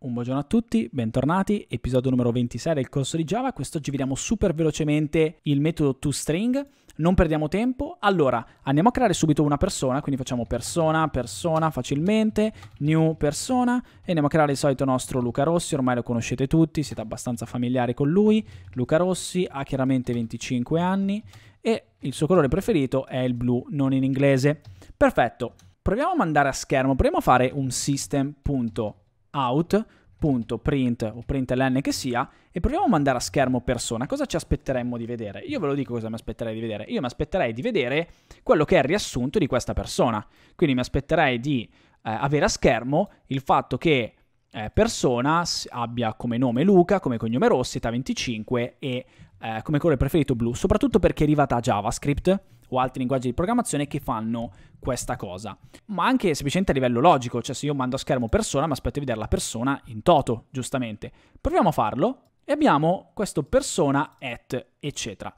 Un buongiorno a tutti, bentornati, episodio numero 26 del corso di Java, quest'oggi vediamo super velocemente il metodo toString, non perdiamo tempo, allora andiamo a creare subito una persona, quindi facciamo persona, persona facilmente, new persona e andiamo a creare il solito nostro Luca Rossi, ormai lo conoscete tutti, siete abbastanza familiari con lui, Luca Rossi ha chiaramente 25 anni e il suo colore preferito è il blu, non in inglese. Perfetto, proviamo a mandare a schermo, proviamo a fare un system.out out.print o println che sia e proviamo a mandare a schermo persona. Cosa ci aspetteremmo di vedere? Io ve lo dico cosa mi aspetterei di vedere. Io mi aspetterei di vedere quello che è il riassunto di questa persona. Quindi mi aspetterei di eh, avere a schermo il fatto che eh, persona abbia come nome Luca, come cognome Rossi, età 25 e eh, come colore preferito blu, soprattutto perché è arrivata a JavaScript o altri linguaggi di programmazione che fanno questa cosa. Ma anche semplicemente a livello logico, cioè se io mando a schermo persona mi aspetto di vedere la persona in toto, giustamente. Proviamo a farlo e abbiamo questo persona at eccetera.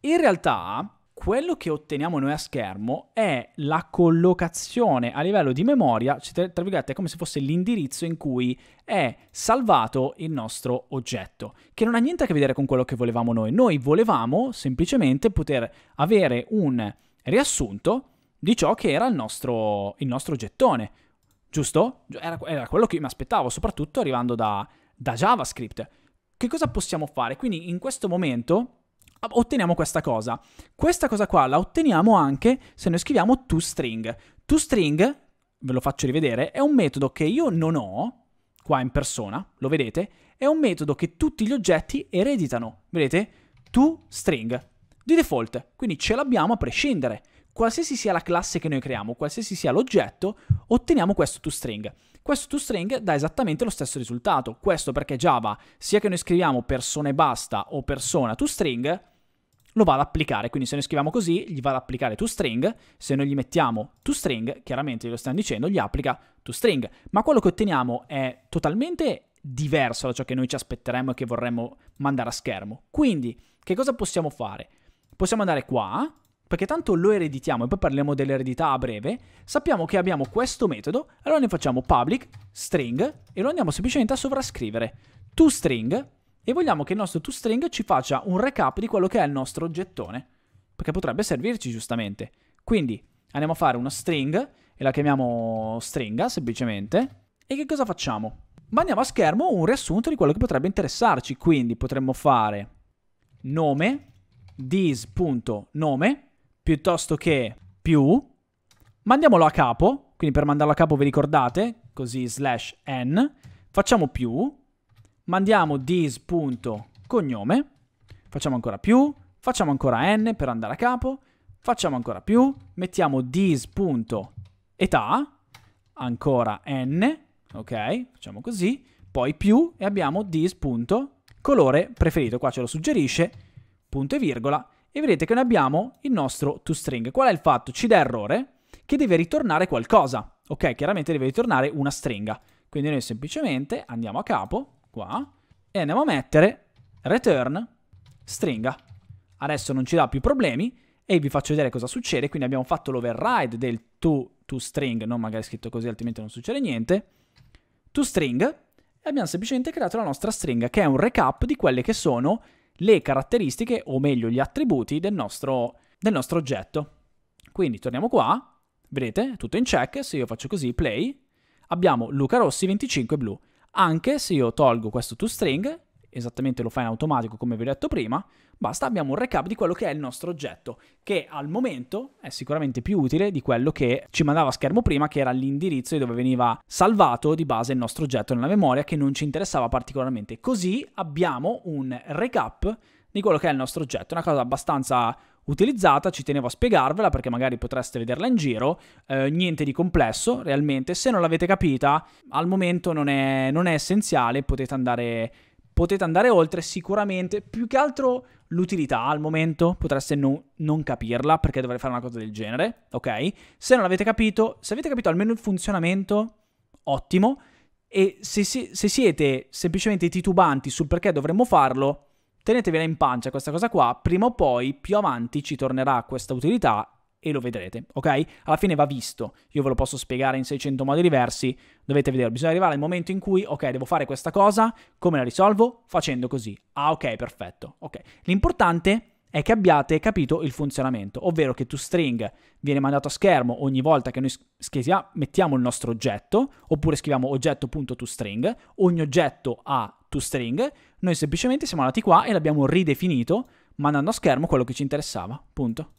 In realtà quello che otteniamo noi a schermo è la collocazione a livello di memoria, cioè, tra virgolette, è come se fosse l'indirizzo in cui è salvato il nostro oggetto, che non ha niente a che vedere con quello che volevamo noi. Noi volevamo semplicemente poter avere un riassunto di ciò che era il nostro, il nostro gettone, giusto? Era, era, quello che mi aspettavo, soprattutto arrivando da, da JavaScript. Che cosa possiamo fare? Quindi in questo momento Ah, otteniamo questa cosa. Questa cosa qua la otteniamo anche se noi scriviamo toString. toString, ve lo faccio rivedere, è un metodo che io non ho, qua in persona, lo vedete, è un metodo che tutti gli oggetti ereditano, vedete? toString, di default, quindi ce l'abbiamo a prescindere. Qualsiasi sia la classe che noi creiamo, qualsiasi sia l'oggetto, otteniamo questo toString. Questo toString dà esattamente lo stesso risultato. Questo perché Java, sia che noi scriviamo persone basta o persona toString, lo va ad applicare. Quindi se noi scriviamo così, gli va ad applicare toString, se noi gli mettiamo toString, chiaramente glielo stiamo dicendo, gli applica toString. Ma quello che otteniamo è totalmente diverso da ciò che noi ci aspetteremmo e che vorremmo mandare a schermo. Quindi, che cosa possiamo fare? Possiamo andare qua, perché tanto lo ereditiamo e poi parliamo dell'eredità a breve, sappiamo che abbiamo questo metodo, allora ne facciamo public string e lo andiamo semplicemente a sovrascrivere. toString e vogliamo che il nostro toString ci faccia un recap di quello che è il nostro oggettone, perché potrebbe servirci giustamente. Quindi andiamo a fare una string e la chiamiamo stringa semplicemente. E che cosa facciamo? Mandiamo a schermo un riassunto di quello che potrebbe interessarci, quindi potremmo fare nome dis.nome piuttosto che più, mandiamolo a capo, quindi per mandarlo a capo vi ricordate, così slash n, facciamo più, mandiamo dis.cognome, facciamo ancora più, facciamo ancora n per andare a capo, facciamo ancora più, mettiamo dis.età, ancora n, ok, facciamo così, poi più e abbiamo dis.colore preferito, qua ce lo suggerisce, punto e virgola, e vedete che noi abbiamo il nostro toString. Qual è il fatto? Ci dà errore che deve ritornare qualcosa, ok, chiaramente deve ritornare una stringa, quindi noi semplicemente andiamo a capo, qua, e andiamo a mettere return stringa. Adesso non ci dà più problemi e vi faccio vedere cosa succede. Quindi abbiamo fatto l'override del to, to string, non magari scritto così altrimenti non succede niente, to string e abbiamo semplicemente creato la nostra stringa che è un recap di quelle che sono le caratteristiche o meglio gli attributi del nostro, del nostro oggetto. Quindi torniamo qua, vedete, tutto in check, se io faccio così, play, abbiamo Luca Rossi 25 blu. Anche se io tolgo questo toString, esattamente lo fa in automatico come vi ho detto prima, basta abbiamo un recap di quello che è il nostro oggetto, che al momento è sicuramente più utile di quello che ci mandava a schermo prima, che era l'indirizzo di dove veniva salvato di base il nostro oggetto nella memoria, che non ci interessava particolarmente. Così abbiamo un recap di quello che è il nostro oggetto, una cosa abbastanza utilizzata, ci tenevo a spiegarvela perché magari potreste vederla in giro, eh, niente di complesso realmente, se non l'avete capita al momento non è, non è essenziale, potete andare, potete andare, oltre sicuramente, più che altro l'utilità al momento potreste no, non capirla perché dovrei fare una cosa del genere, ok? Se non l'avete capito, se avete capito almeno il funzionamento, ottimo, e se, se, se siete semplicemente titubanti sul perché dovremmo farlo, Tenetevela in pancia questa cosa qua, prima o poi più avanti ci tornerà questa utilità e lo vedrete, ok? Alla fine va visto, io ve lo posso spiegare in 600 modi diversi, dovete vedere, bisogna arrivare al momento in cui, ok, devo fare questa cosa, come la risolvo? Facendo così. Ah, ok, perfetto, ok. L'importante è che abbiate capito il funzionamento, ovvero che toString viene mandato a schermo ogni volta che noi scriviamo, mettiamo il nostro oggetto, oppure scriviamo oggetto.toString, ogni oggetto ha toString, noi semplicemente siamo andati qua e l'abbiamo ridefinito mandando a schermo quello che ci interessava. Punto.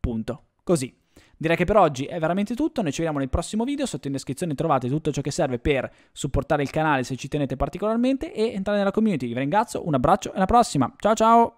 Punto. Così. Direi che per oggi è veramente tutto, noi ci vediamo nel prossimo video, sotto in descrizione trovate tutto ciò che serve per supportare il canale se ci tenete particolarmente e entrare nella community. Vi ringrazio, un abbraccio e alla prossima. Ciao ciao!